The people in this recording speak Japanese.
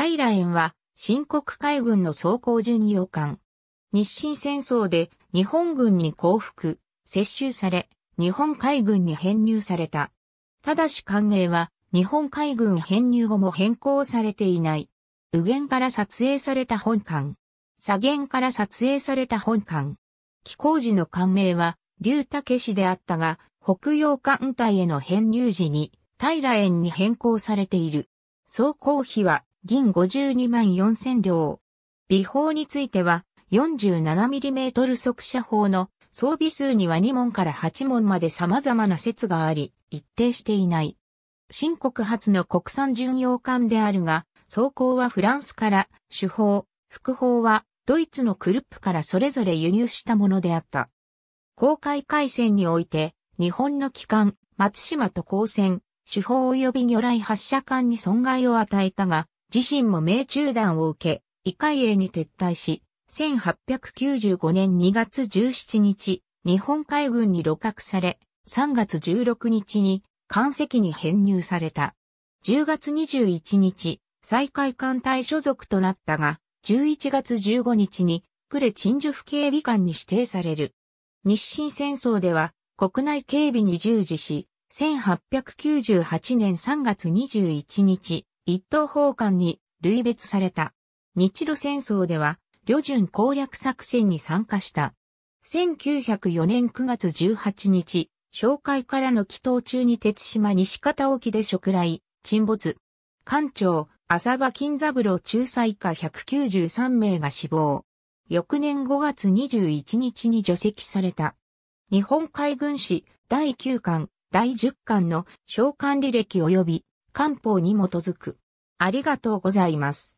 平園は、新国海軍の装甲巡洋艦。日清戦争で日本軍に降伏、接収され、日本海軍に編入された。ただし艦名は、日本海軍編入後も変更されていない。右舷から撮影された本艦。左舷から撮影された本艦。寄港時の艦名は、竜武氏であったが、北洋艦隊への編入時に、平園に変更されている。総工費は、銀52万4000両。微砲については 47mm 速射砲の装備数には2門から8門まで様々な説があり、一定していない。新国初の国産巡洋艦であるが、装甲はフランスから、主砲、副砲はドイツのクルップからそれぞれ輸入したものであった。公開海戦において、日本の機関、松島と交戦、主砲及び魚雷発射艦に損害を与えたが、自身も命中弾を受け、異界営に撤退し、1895年2月17日、日本海軍に露獲され、3月16日に艦籍に編入された。10月21日、再開艦隊所属となったが、11月15日に、呉鎮守府警備官に指定される。日清戦争では、国内警備に従事し、1898年3月21日、一等砲艦に類別された。日露戦争では、旅順攻略作戦に参加した。1904年9月18日、紹介からの祈祷中に鉄島西方沖で食雷、沈没。艦長、浅場金三郎中佐以下193名が死亡。翌年5月21日に除籍された。日本海軍史第9巻、第10巻の召喚履歴及び官報に基づく。ありがとうございます。